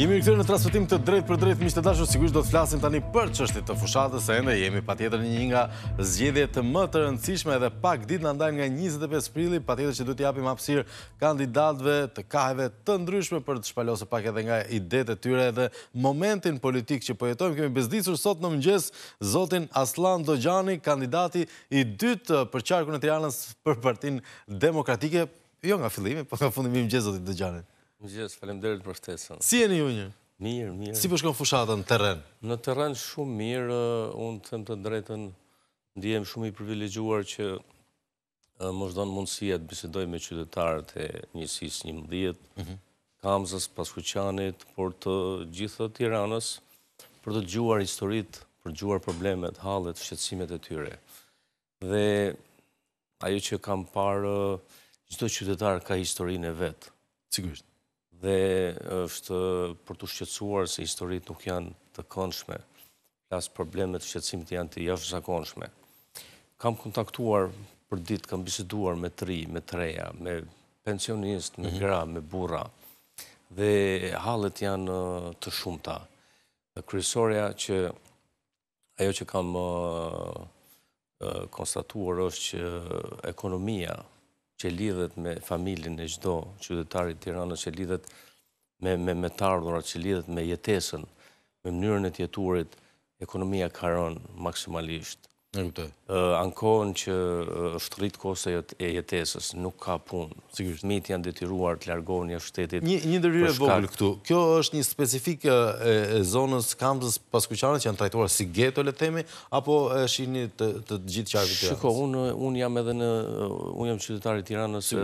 Jemi këtërë në transmitim të drejt për drejt miqtë dashur, sigurisht do të flasim tani për çështjet të fushatës, se ende jemi patjetër një nga zgjedhjet më të rëndësishme edhe pak ditë në ndaj nga 25 prilli, patjetër që du të japim hapësirë kandidatëve të kaheve të ndryshme për të shpalosur pak edhe nga idetë e tyre edhe momentin politik që po jetojmë. Kemi bezdisur sot në mëngjes zotin Aslan Dogjani, kandidati i dytë për qarkun e Tiranës për partin Demokratike, jo nga fillimi, po nga fundimi i mëngjesit zotit Dogjani. Më gjithë, falemderit për shtesën. Si e një ju një? Mirë, mirë. Si përshkon po fushatën në teren? Në teren shumë mirë, uh, unë të më të drejten, ndihem shumë i privilegjuar që uh, më shdonë mundësia të bisedoj me qytetarët e njësis një mëdhjet, mhm. kamzës, paskuqanit, por të gjithë të tiranës, për të gjuar historit, për gjuar problemet, halet, shqetsimet e tyre. Dhe ajo që kam parë, gjithë uh, të qytetarë ka historin e vetë. Sigurisht dhe është për të shqetsuar se historit nuk janë të këndshme, las problemet shqetsim të janë të jashtë zakonshme. Kam kontaktuar për ditë, kam biseduar me tri, me treja, me pensionist, me mhm. gra, me bura, dhe halet janë uh, të shumëta. Kërësoria që ajo që kam uh, uh, konstatuar është që ekonomia, që lidhet me familin e gjdo qytetarit tiranës, që lidhet me, me, me që lidhet me jetesën, me mënyrën e tjeturit, ekonomia karon maksimalisht. Ankojnë që është rritë kose e jetesës, nuk ka punë. Mitë janë detyruar të largohë një shtetit. Një e vogël këtu, kjo është një specifik e zonës kamzës paskuqanës që janë trajtuar si geto, le temi, apo është një të gjithë qarë vitë tiranës? Shiko, unë jam edhe në, unë jam qytetarit tiranës,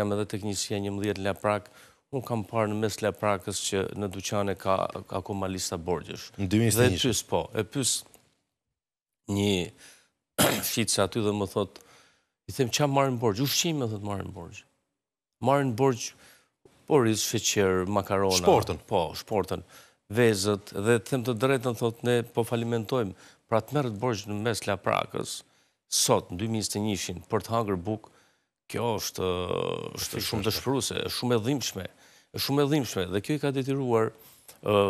jam edhe teknisja një mëdhjet le leprak, unë kam parë në mes prakës që në duqane ka akoma lista borgjësh. Në 2021? një shqitë se aty dhe më thot, i them qa marrën borgjë, u shqime thot marrën borgjë. Marrën borgjë, por i shqeqerë, makarona. Shportën. Po, shportën, vezët, dhe them të drejtën, thot, ne po falimentojmë, pra të mërët borgjë në mes la prakës, sot, në 2021, për të hangër bukë, kjo është shumë të shpruse, shumë e dhimshme, shumë e dhimshme, dhe kjo i ka detiruar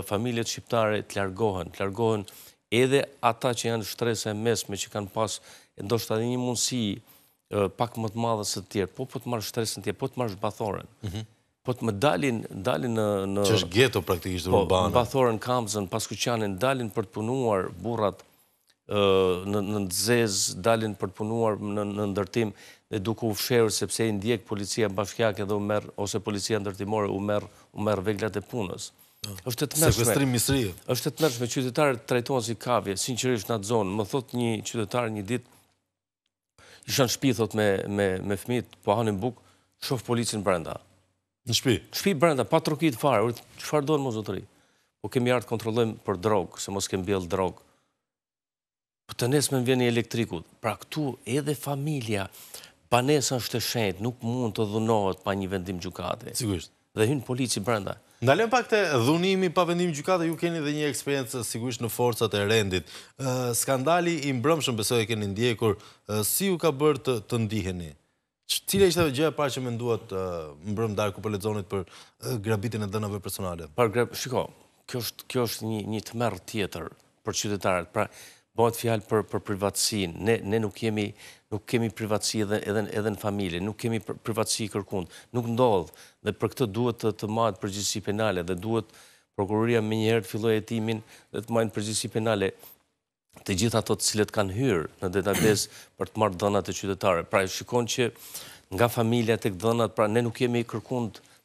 familjet shqiptare të largohen, të largohen edhe ata që janë shtresa e mesme, që kanë pas ndoshtë të adhe një mundësi pak më të madhe së të tjerë, po po të marrë shtresën tjerë, po të marrë shbathoren, mhm. po të më dalin, dalin në... Që është gjeto praktikisht dhe po, urbana. Po, më bathoren kamzën, pas dalin për të punuar burat në në zez, dalin për të punuar në ndërtim, dhe duku u fsherë sepse i ndjek policia bashkjake dhe u merë, ose policia ndërtimore u merë veglat e punës. Ah. është të nërshme. Sekvestrim është të nërshme, qytetarët trajtojnë si kavje, sinqerisht në atë zonë. Më thot një qytetarë një ditë, ishën shpi, thot, me fmit, po hanim buk, shofë policin brenda. Në shpi? Shpi brenda, pa trokit farë, urtë, që farë dojnë, zotëri? Po kemi artë kontrolëm për drogë, se mos kemi bjellë drogë. Po të nesë me më vjeni elektrikut. Pra këtu edhe familja, pa nesë është të shendë, nuk mund të dhunohet pa një vendim gjukate. Sigurisht dhe hynë polici brenda. Ndallem pak të dhunimi, pa vendim gjukatë, ju keni dhe një eksperiencë sigurisht në forësat e rendit. Skandali i mbrëmë shumë besoj e keni ndjekur, si ju ka bërë të ndiheni? Cile ishte dhe gjë e parë që me nduat mbrëm darë ku për lezonit për grabitin e dënave personale? Par Shiko, kjo është një të merë tjetër për qytetarët. Pra, bëhet fjalë për për privatësinë. Ne ne nuk kemi nuk kemi privatësi edhe edhe edhe në familje, nuk kemi privatësi kërkund. Nuk ndodh dhe për këtë duhet të të marrë përgjegjësi penale dhe duhet prokuroria më njëherë të fillojë hetimin dhe të marrë përgjegjësi penale të gjithë ato të cilët kanë hyrë në database për të marrë dhënat e qytetarëve. Pra shikon që nga familja tek dhënat, pra ne nuk kemi kërkund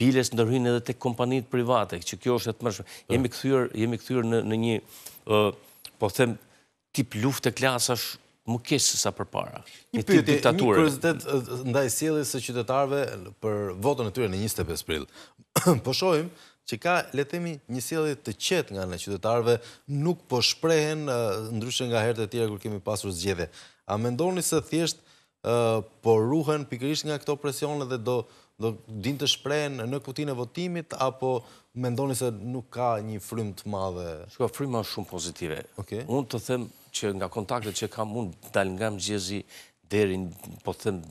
biles ndërhyjnë edhe të kompanit private, që kjo është e të mërshme. Jemi këthyr në një, po them, tip luft e klasash më kesë sësa për para. Një kërëzitet ndaj sielis së qytetarve për votën e tyre në 25 pril. Po shojmë që ka, letemi, një sielit të qetë nga në qytetarve, nuk po shprehen ndryshën nga herët e tjera kërë kemi pasur zgjede. A me ndoni se thjesht po ruhen pikrish nga këto presionet dhe do do din të shprehen në kutinë e votimit apo mendoni se nuk ka një frymë të madhe. Shkoj fryma është shumë pozitive. Okay. Unë të them që nga kontaktet që kam unë dal nga mëngjesi deri po të them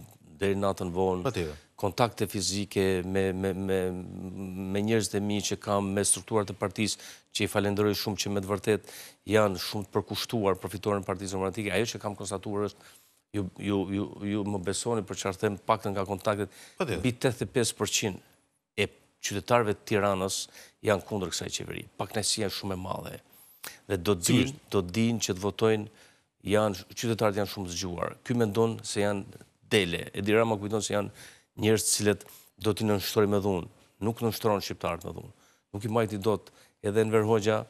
deri natën vonë. Patjetër. Kontakte fizike me me me me njerëz të mi që kam me strukturat e partisë që i falenderoj shumë që me të vërtet janë shumë të përkushtuar për fitoren e Partisë Ajo që kam konstatuar është ju më besoni për që arthem të nga kontaktet, po bi 85% e qytetarve të tiranës janë kundrë kësaj qeveri. Paknesia shumë e madhe. Dhe do din që të votojnë, qytetarët janë shumë zgjuar. Ky me ndonë se janë dele. E dira më kujtonë se janë njërës cilet do t'i nënështori me dhunë. Nuk nënështoron shqiptarët me dhunë. Nuk i majti do t'i edhe në verhojgja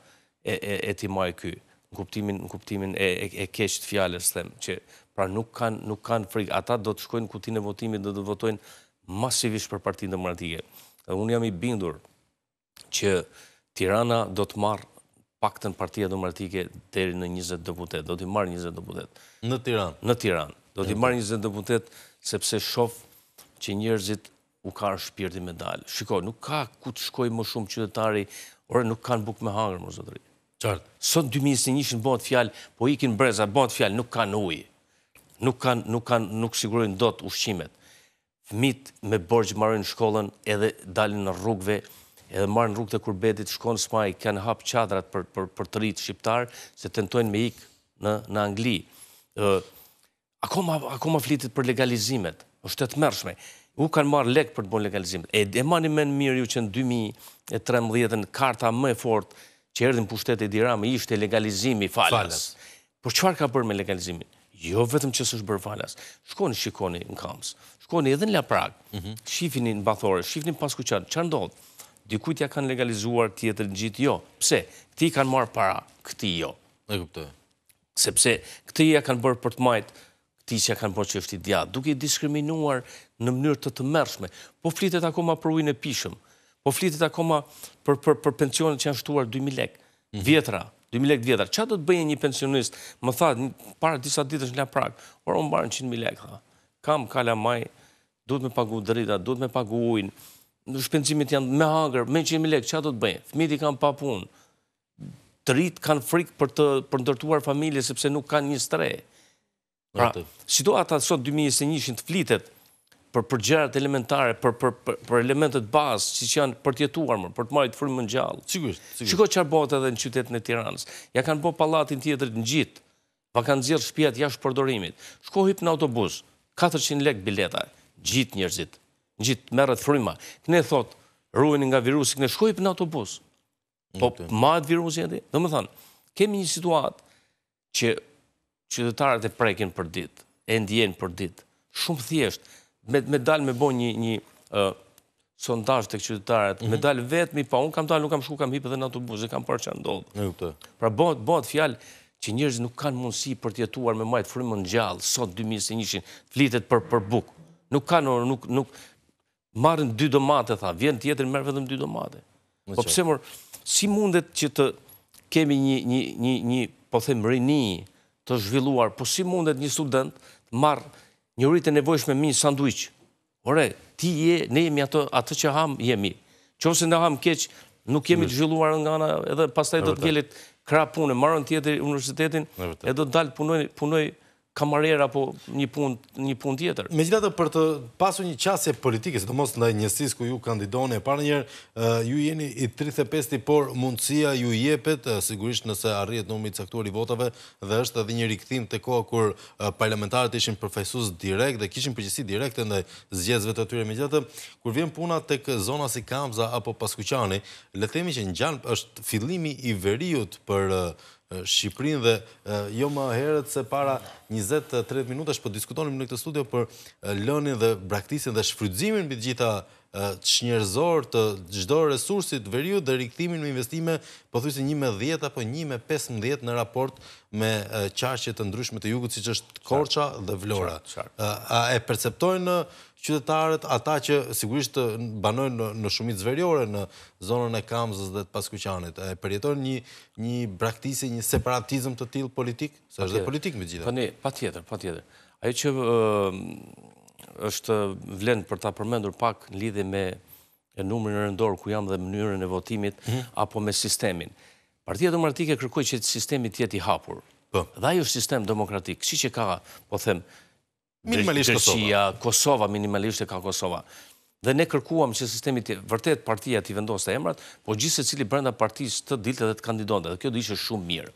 e ti majë kujë kuptimin kuptimin e e keq të fjalës them që pra nuk kanë nuk kanë frikë ata do të shkojnë në kutinë e votimit do të votojnë masivisht për Partinë Demokratike. Unë jam i bindur që Tirana do të marr paktën Partia Demokratike deri në 20 deputet. Do të marr 20 deputet në Tiranë, në Tiranë do të marr 20 deputet sepse shoh që njerëzit u kanë shpirtin me dal. Shiko, nuk ka ku të shkojë më shumë qytetari, ora nuk kanë bukë me hangër, më zotëri. Qartë. Sot 2021-ën bëhet fjalë, po ikin breza, bëhet fjalë, nuk kanë ujë. Nuk kanë, nuk kanë, nuk sigurojnë dot ushqimet. Fëmit me borgj marrin shkollën edhe dalin në rrugve, edhe marrin rrugët e kurbetit, shkon smaj, kanë hap qadrat për, për, për të rritë shqiptarë, se tentojnë me ikë në, në Angli. Uh, akoma, akoma për legalizimet, është të të mërshme. U kanë marr lekë për të bën legalizimet. E, e më mirë ju që në 2013 në karta më e fortë, që erdhin pushtetit i ramë, ishte legalizimi falas. Por qëfar ka bërë me legalizimin? Jo vetëm që së shë bërë falas. Shkoni, shikoni në kamës, shkoni edhe në laprak, mhm. shifini në bathore, shifini në pasku qatë, që ndodhë? Dikujt ja kanë legalizuar tjetër në gjitë, jo. Pse? Këti kanë marë para, këti jo. E këpëtë. Sepse këti ja kanë bërë për të majtë, këti që ja kanë bërë që është i djatë, duke diskriminuar në mënyrë të të mërshme. Po flitet akoma për ujnë e pishëm po flitit akoma për, për, për pensionet që janë shtuar 2.000 lek, mhm. vjetra, 2.000 lek vjetra. Qa do të bëjë një pensionist? Më tha, para disa ditësh në Laprak, por u barë në 100.000 lek, ha. kam kalamaj, maj, duhet me pagu drita, duhet me pagu ujnë, në shpenzimit janë me hangër, me 100.000 lek, qa do të bëjë? Fmit i kam pa punë, të kanë frikë për të për ndërtuar familje, sepse nuk kanë një stre. Pra, situata sot 2021 të flitet, për përgjerat elementare, për për elementet bazë që që janë për tjetuar më, për të marit frimë në gjallë. Sigur, sigur. Shiko që arbojtë edhe në qytetën e Tiranës. Ja kanë bo palatin tjetër në gjitë, pa kanë zirë shpjet jashtë përdorimit. Shko hip në autobus, 400 lek bileta, gjitë njërzit, gjitë merët frima. Këne thotë, ruen nga virusi, këne shko hip në autobus. Po, madë virusi e di. Dhe më thanë, kemi një situatë që qytetarët e prekin për ditë, e ndjenë për ditë, shumë thjeshtë, me, dal me bo një, një uh, të këqytetarët, me mhm. dal vetëmi, pa unë kam dal, nuk kam shku, kam hipë dhe në autobus, buzë, kam parë që ndodhë. Në rupte. Pra bëhet, fjalë që njërëz nuk kanë mundësi për tjetuar me majtë frimën gjallë, sot 2021 flitet për, bukë. Nuk kanë, nuk, nuk marën dy domate, tha, vjen tjetër, merë vetëm dy domate. Po pëse morë, si mundet që të kemi një, një, një, një po themë, rini të zhvilluar, po si mundet një student marë një rritë e nevojshme mi një sanduic. Ore, ti je, ne jemi ato, ato që ham jemi. Qo se ham keq, nuk jemi mm. të zhjulluar nga ana, edhe pas taj do të gjelit krapune, marën tjetër universitetin, edhe do të dalë punoj, punoj, punoj, kamarera po një pun një punë tjetër. Megjithatë për të pasur një qasje politike, sidomos ndaj njësis ku ju kandidoni e parë njëherë, eh, ju jeni i 35-ti, por mundësia ju jepet eh, sigurisht nëse arrihet numri i caktuar i votave dhe është edhe një rikthim te koha kur eh, parlamentarët ishin përfaqësues direkt dhe kishin përgjegjësi direkte ndaj zgjedhësve të tyre. Megjithatë, kur vjen puna tek zona si Kamza apo Paskuqani, le të themi që ngjan është fillimi i veriut për Shqiprin dhe jo më herët se para 20-30 minutës për diskutonim në këtë studio për lënin dhe braktisin dhe shfrydzimin për gjitha shnjërzor të gjdo resursit veriut dhe rikëtimin me investime pëthuisi po një me 10 apo një me 15 në raport me qashtje të ndryshme të jugut si që është Korqa dhe Vlora. A e perceptojnë qytetarët ata që sigurisht banojnë në shumit zveriore në zonën e Kamzës dhe të Paskuqanit? A e përjetojnë një braktisi, një separatizm të tilë politik? Se është dhe politik me gjitha? Pa tjetër, pa tjetër. Ajo që është vlenë për ta përmendur pak në lidhe me e numërë në rëndorë ku jam dhe mënyrën e votimit, mhm. apo me sistemin. Partia demokratike kërkuj që të sistemi tjetë i hapur. Po. Dhe ajo sistem demokratik, që që ka, po them, minimalisht Kosova. Kosova minimalisht e ka Kosova dhe ne kërkuam që sistemi të vërtet partia të i vendosë të emrat, po gjithë se cili brenda partijës të dilte dhe të kandidonte, dhe kjo dhe ishe shumë mirë.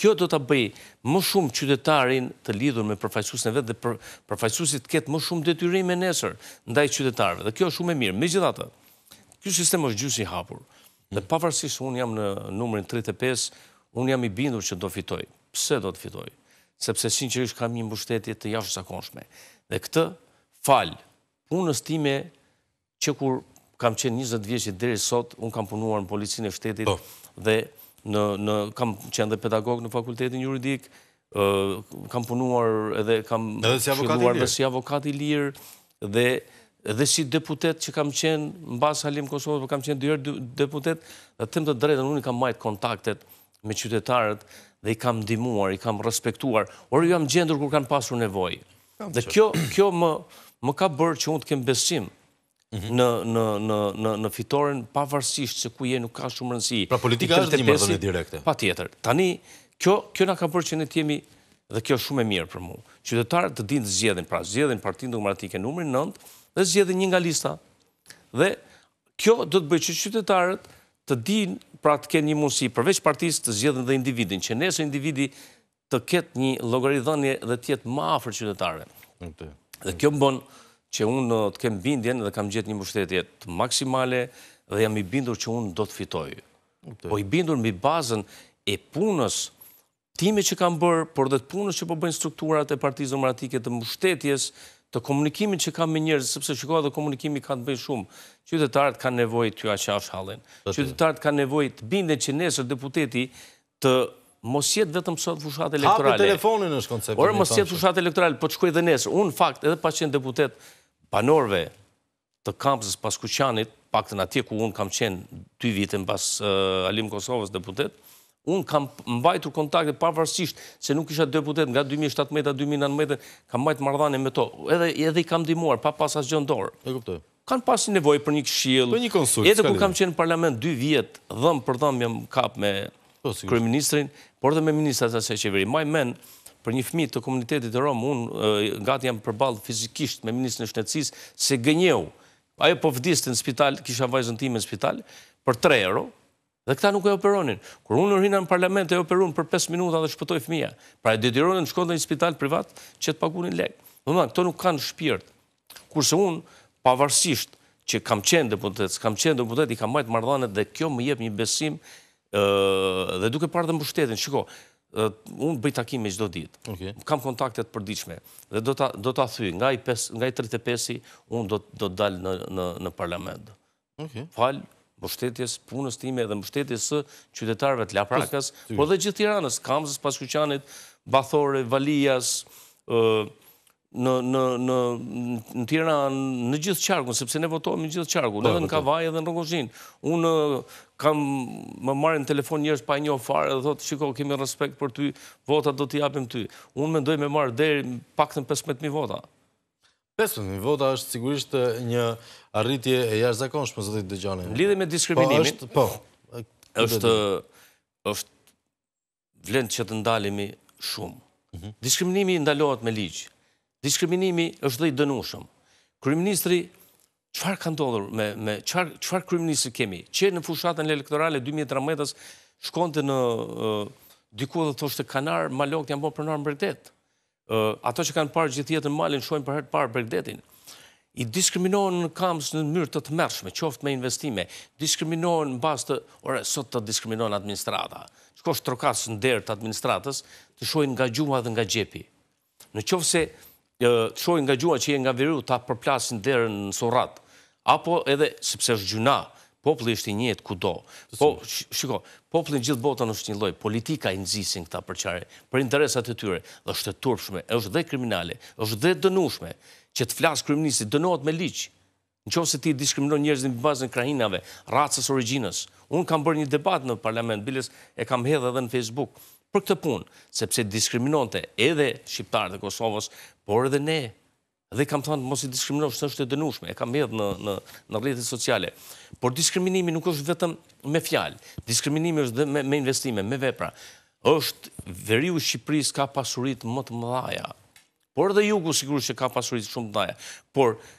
Kjo do të bëj më shumë qytetarin të lidhur me përfajsus e vetë dhe përfajsusit ketë më shumë detyrim e nesër ndaj qytetarve, dhe kjo është shumë e mirë. Me gjithatë, kjo sistem është gjusin hapur, dhe pavarësisht unë jam në numërin 35, unë jam i bindur që do fitoj. Pse do të fitoj? Sepse sinqerisht kam një mbushtetje të jashtë sakonshme. Dhe këtë falë, punës time që kur kam qenë 20 vjeqit dheri sot, unë kam punuar në policinë e shtetit po. dhe kam qenë dhe pedagog në fakultetin juridik, kam punuar edhe kam shiluar dhe si avokat i lirë dhe dhe si deputet që kam qenë në basë Halim Kosovët, po kam qenë dyrë deputet, dhe tëmë të drejtën, unë i kam majtë kontaktet me qytetarët dhe i kam dimuar, i kam respektuar, orë ju jam gjendur kur kanë pasur nevoj. Dhe kjo më ka bërë që unë të kemë besim Mhm. në fitoren pa se ku je nuk ka shumë rëndësi. Pra politika është një mërëdhën e direkte. Pa tjetër. Tani, kjo nga ka përë që ne t'jemi dhe kjo shumë e mirë për mu. Qytetarët të dinë të zjedhin, pra zjedhin partinë nuk maratike në numërin nëndë dhe zjedhin një nga lista. Dhe kjo do të bëjë që qytetarët të dinë pra të kenë një mundësi përveç partisë të zjedhin dhe individin, që nesë individi të ketë një logarithënje dhe tjetë ma afrë qytetarëve. Dhe kjo mbonë që unë të kemë bindjen dhe kam gjithë një të maksimale dhe jam i bindur që unë do të fitoj. Po i bindur mi bazën e punës, time që kam bërë, por dhe të punës që po bëjnë strukturat e partizë nëmëratike të mështetjes, të komunikimin që kam me njërë, sepse shikoha dhe komunikimi ka të bëjnë shumë. Qytetarët ka nevoj të jua që halen. Qytetarët ka nevoj të bindjen që nesër deputeti të mos jetë vetëm sot fushat elektorale. Hapë telefonin është koncept. Orë mos jetë fushat elektorale, po të shkoj dhe nesë. Unë fakt, edhe pa qenë deputet, banorve të kampës paskuqanit, Kuqanit, pak të në atje ku unë kam qenë 2 vitën pas Alim Kosovës deputet, unë kam mbajtur kontakte parvarsisht se nuk isha deputet nga 2017-2019, kam majtë mardhane me to, edhe i kam dimuar, pa pas asë gjëndorë. E kuptoj. Kanë pas një nevoj për një këshil, Për po një Edhe ku kam qenë parlament dy vjetë, dhëmë për dhëmë jam kap me po, kërëministrin, por dhe me ministrat asë e qeveri. Maj menë, për një fmi të komunitetit e Romë, unë nga të jam përbalë fizikisht me Ministrën e Shnetsis, se gënjeu, ajo po vdistë në spital, kisha vajzën time në spital, për 3 euro, dhe këta nuk e operonin. Kër unë nërhinë në parlament e operun për 5 minuta dhe shpëtoj fmija, pra e detironin në shkodë në një spital privat, që të pagunin lek. Në këto nuk kanë shpirt, kurse unë pavarësisht që kam qenë deputet, kam qenë deputet, i kam majtë mardhanet dhe kjo më jep një besim dhe duke partë dhe mbështetin, shiko, unë bëj takime qdo ditë, kam kontaktet për diqme, dhe do të athuj, nga i 35-i, unë do të dalë në parlament. Falë mështetjes punës time dhe mështetjes së qytetarve të laprakës, po dhe gjithë tiranës, kamzës pas bathore, valijas, në tiranë, në gjithë qargun, sepse ne votohemi në gjithë qargun, po, edhe në kavaj edhe në rëgozhin. Unë kam më marrën telefon njërës pa një ofarë, dhe thotë, shiko, kemi respekt për ty, votat do t'i apim ty. Unë mendoj me marrë deri pak të në 15.000 vota. 15.000 vota është sigurisht një arritje e jash zakonshme, zëtë i Lidhe me diskriminimin, po, është, po, është, vlend që të ndalimi shumë. Mhm. Diskriminimi ndalohet me ligjë. Diskriminimi është dhe i dënushëm. Kryministri Qëfar ka ndodhur? Qëfar krymë kemi? Që në fushatën elektorale 2013-ës shkonte në diku dhe të është kanar, ma janë bërë përnarë në bregdet. Ato që kanë parë gjithjetë në malin, shojnë për hertë parë bregdetin. I diskriminohen në kamës në mërë të të mërshme, qoftë me investime. Diskriminohen në bastë të... Ore, sot të diskriminohen administrata. është trokasë në derë të administratës, të shojnë nga gjuha dhe nga gjepi. Në qoftë se të shojnë nga gjua që jenë nga viru të përplasin dherë në sorat, apo edhe sepse është gjuna, popli është i njetë kudo. Po, shiko, popli në gjithë botën është një loj, politika i nëzisin këta përqare, për interesat e tyre, dhe është të turpshme, është dhe kriminale, është dhe dënushme, që të flasë kriminisit, dënohet me liqë, në qovë se ti diskriminon njërës në bazën krajinave, racës originës. Unë kam bërë një debat në parlament, biles e kam hedhe edhe në Facebook, për këtë punë, sepse diskriminonte edhe shqiptarët e Kosovës, por edhe ne. Dhe kam thënë mos i diskriminosh, është është e dënushme, e kam edhe në në në sociale. Por diskriminimi nuk është vetëm me fjalë, diskriminimi është dhe me me investime, me vepra. Është veriu i Shqipërisë ka pasuri më të mëdha. Por edhe jugu sigurisht që ka pasuri shumë të mëdha. Por po,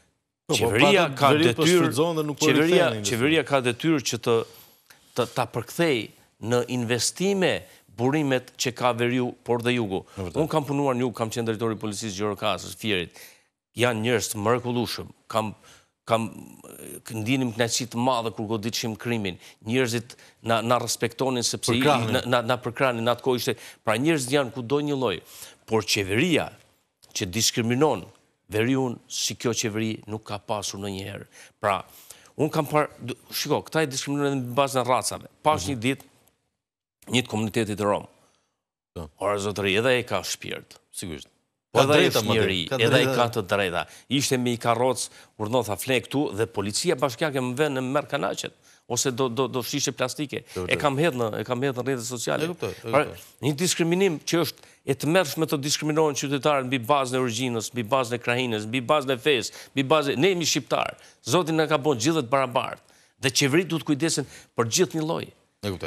po, qeveria ka po detyrë, ka detyrë që të të ta përkthej në investime burimet që ka veriu por dhe jugu. Unë kam punuar një, kam qenë drejtori policisë Gjero Fjerit, janë njërës të mërkullushëm, kam kam këndinim knaqësi të madhe kur shimë krimin. Njerëzit na na respektonin sepse i, na na përkranin atë kohë ishte, pra njërzit janë kudo një lloj, por qeveria që diskriminon veriun si kjo qeveri nuk ka pasur ndonjëherë. Pra, un kam parë, shiko, këta i diskriminojnë në bazë në racave. Pas mhm. një ditë një komunitetit Romë. Rom. Po. zotëri edhe e ka shpirt, sigurisht. Po drejtë më edhe e ka të drejta. Ishte me i karroc urdhnotha fle këtu dhe policia bashkiake më vënë në merr kanaqet ose do do do shishe plastike. E kam hedh në e kam hedh në rrjetet sociale. E pra, një diskriminim që është e të tmerrshme të diskriminohen qytetarët mbi bazën e origjinës, mbi bazën e krahinës, mbi bazën e fesë, mbi bazën ne jemi shqiptar. Zoti na ka bën gjithë të barabartë dhe qeveritë duhet kujdesen për gjithë një lloj.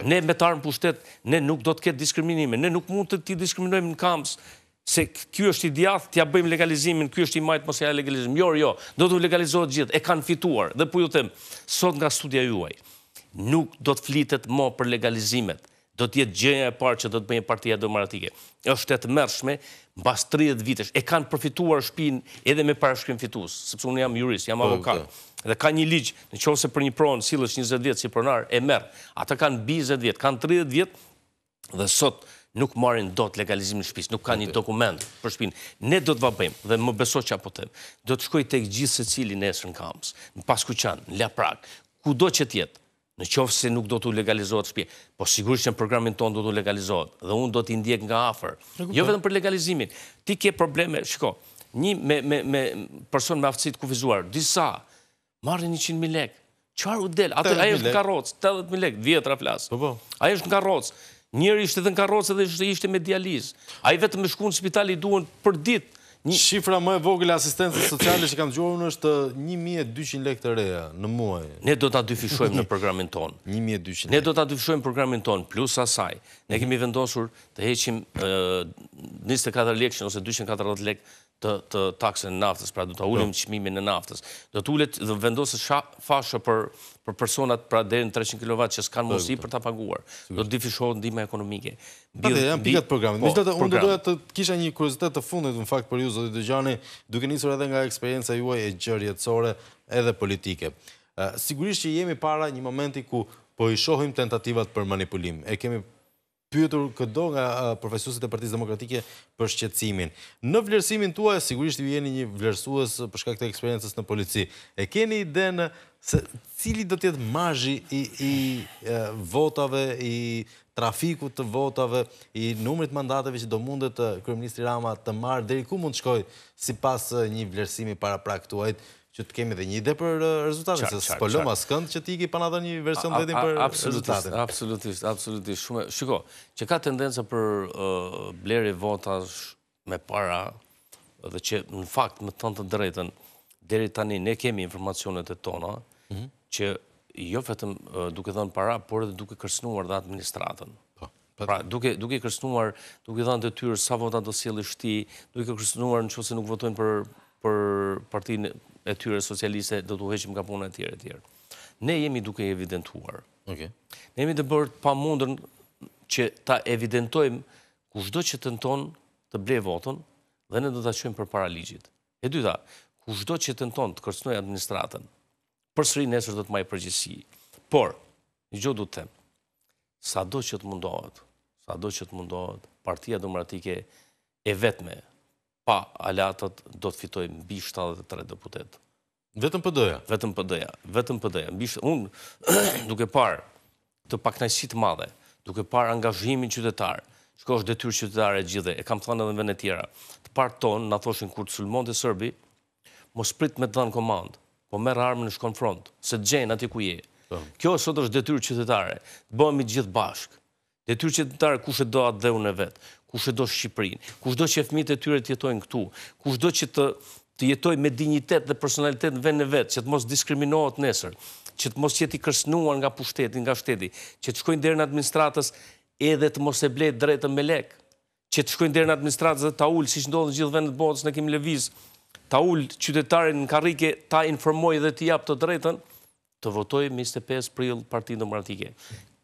Ne me tarën për shtetë, ne nuk do të ketë diskriminime, ne nuk mund të ti diskriminojmë në kamës, se kjo është i djathë, tja bëjmë legalizimin, kjo është i majtë mos e a legalizim, jo, jo, do të legalizohet gjithë, e kanë fituar, dhe për po ju temë, sot nga studia juaj, nuk do të flitet mo për legalizimet, do të jetë gjenja e parë që do të bëjmë partia do maratike, është të të mërshme, bas 30 vitesh, e kanë përfituar shpin edhe me parashkrim fitus, sepse unë jam jurist, jam po, avokat, dhe ka një ligjë, në qovë se për një pronë, si lësh 20 vjetë si pronar, e merë, ata kanë bi 20 vjetë, kanë 30 vjetë, dhe sot nuk marrin do të legalizim në shpisë, nuk ka një dokument për shpinë. Ne do të vabëjmë, dhe më beso që apo temë, do të shkoj të gjithë se cili në esrën kamës, në pasku qanë, në prakë, ku do që tjetë, në qovë se nuk do të legalizohet shpje, po sigur që në programin tonë do të legalizohet, dhe unë do të indjek nga afer, jo vetëm për legalizimin, ti ke probleme, një me person me aftësit kufizuar, disa, marrë një 100.000 lek. Qarë u delë? aje është në karocë, 80.000 lek, vjetra flasë. Po po. Aje është në karocë. Njerë ishte dhe në karocë edhe ishte me dializë. Aje vetë me shku në spital i duen për ditë. Shifra më e vogële asistencës sociale që kanë gjohën është 1.200 lek të reja në muaj. Ne do të adyfishojmë në programin tonë. 1.200 lek. Ne do të adyfishojmë programin tonë, plus asaj. Ne kemi vendosur të heqim 24 lek që nëse 240 lek të taksën në naftës, pra du të ullim qmimin jo. në naftës. Do të ullit dhe vendosë fashë për personat pra deri në 300 kW që s'kanë mosi për të paguar. Do të difishohë ndime ekonomike. Tati, janë pikat programit. Mishlet, unë do doja të kisha një kurizitet të fundit në fakt për ju, Zotit Dëgjani, duke njësur edhe nga eksperienca juaj e gjërë jetësore edhe politike. Sigurisht që jemi para një momenti ku po shohim tentativat për manipulim. E kemi pyetur këdo nga profesorët e Partisë Demokratike për shqetësimin. Në vlerësimin tuaj sigurisht ju jeni një vlerësues për shkak të eksperiencës në polici. E keni idenë se cili do të jetë mazhi i i votave i trafikut të votave i numrit mandateve që do mundet kërëministri Rama të marë, deri ku mund të shkojë sipas një vlerësimi para praktuajt që të kemi dhe një dhe për uh, rezultatet, se së pëllëma së që t'i ki pa në dhe një version dhe për rezultatet. Absolutisht, absolutisht, shumë. Shiko, që ka tendenca për uh, bleri votash me para, dhe që në fakt më të të drejten, dheri tani ne kemi informacionet e tona, mhm. që jo fetëm uh, duke dhënë para, por edhe duke kërsnuar dhe administratën. Po, po. Pra, duke kërsnuar, duke dhe të tyrë, sa vota do si e duke kërsnuar në që se nuk votojnë për partinë, e tyre socialiste do të heqim nga puna e tjere e tjere. Ne jemi duke evidentuar. Ne jemi të bërë pa mundën që ta evidentojmë ku shdo që të nëton të blej votën dhe ne do të qëjmë për paraligjit. E dyta, ku shdo që të nëton të kërcënoj administratën, për sëri nesër do të majë përgjësi. Por, një gjo du të temë, sa do që të mundohet, sa do që të mundohet, partia demokratike e vetme, pa alatët do të fitoj mbi 73 deputet. Vetëm pëdëja? Vetëm pëdëja, vetëm pëdëja. Unë, duke parë të paknajsit madhe, duke parë angazhimin qytetarë, shko është detyrë qytetarë e gjithë, e kam thënë edhe në vene tjera, të parë tonë, në thoshin kur të sulmon të sërbi, mos prit me të dhanë komandë, po merë armën në frontë, se të gjenë ati ku je. Po. Kjo sot është detyrë qytetarë, të bëhemi gjithë bashkë, detyrë qytetarë kushe doa dhe unë e vetë, kush e do Shqipërin, kush do që fmitë e tyre të jetojnë këtu, kush do që të jetojnë me dignitet dhe personalitet në vend në vetë, që të mos diskriminohet nesër, që të mos jeti kërsnuar nga pushtetin, nga shteti, që të shkojnë dherë në administratës edhe të mos e blejt drejtë me lek, që të shkojnë dherë në administratës dhe ta ullë, si që në gjithë vendet botës në kemi levizë, ta ullë qytetarin në karike, ta informoj dhe të japë të drejtën, të votoj 25 prilë partinë demokratike.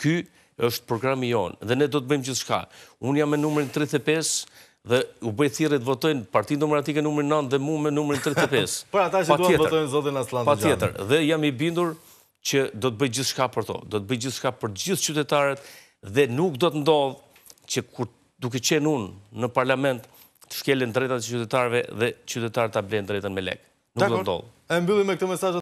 Ky është programi jonë, dhe ne do të bëjmë gjithë shka. Unë jam me numërin 35, dhe u bëjë thire të votojnë partinë numëratike numërin 9, dhe mu me numërin 35. Për ata që duan votojnë zotin Aslan Dëgjani. Pa tjetër, dhe jam i bindur që do të bëjë gjithë shka për to, do të bëjë gjithë shka për gjithë qytetarët, dhe nuk do të ndodhë që duke qenë unë në parlament të shkelin të qytetarëve dhe qytetarët të blenë drejtën me lekë. Nuk do të ndodhë.